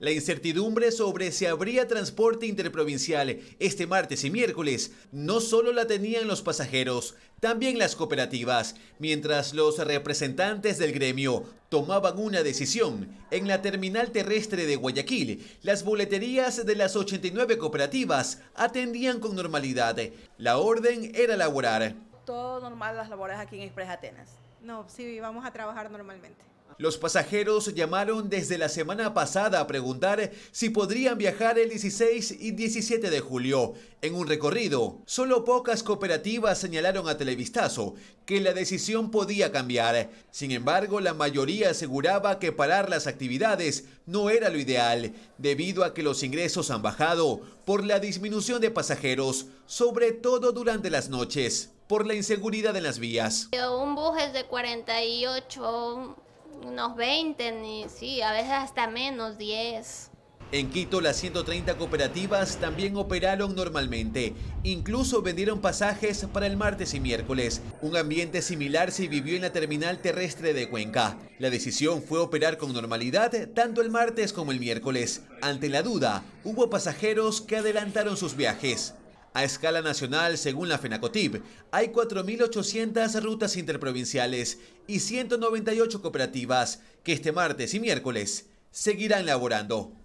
La incertidumbre sobre si habría transporte interprovincial este martes y miércoles no solo la tenían los pasajeros, también las cooperativas, mientras los representantes del gremio tomaban una decisión. En la terminal terrestre de Guayaquil, las boleterías de las 89 cooperativas atendían con normalidad. La orden era laborar. Todo normal las labores aquí en Express Atenas. No, sí, vamos a trabajar normalmente. Los pasajeros llamaron desde la semana pasada a preguntar si podrían viajar el 16 y 17 de julio en un recorrido. Solo pocas cooperativas señalaron a Televistazo que la decisión podía cambiar. Sin embargo, la mayoría aseguraba que parar las actividades no era lo ideal, debido a que los ingresos han bajado por la disminución de pasajeros, sobre todo durante las noches por la inseguridad en las vías. Un bus es de 48 unos 20, ni, sí, a veces hasta menos, 10. En Quito, las 130 cooperativas también operaron normalmente. Incluso vendieron pasajes para el martes y miércoles. Un ambiente similar se vivió en la terminal terrestre de Cuenca. La decisión fue operar con normalidad tanto el martes como el miércoles. Ante la duda, hubo pasajeros que adelantaron sus viajes. A escala nacional, según la FENACOTIP, hay 4.800 rutas interprovinciales y 198 cooperativas que este martes y miércoles seguirán laborando.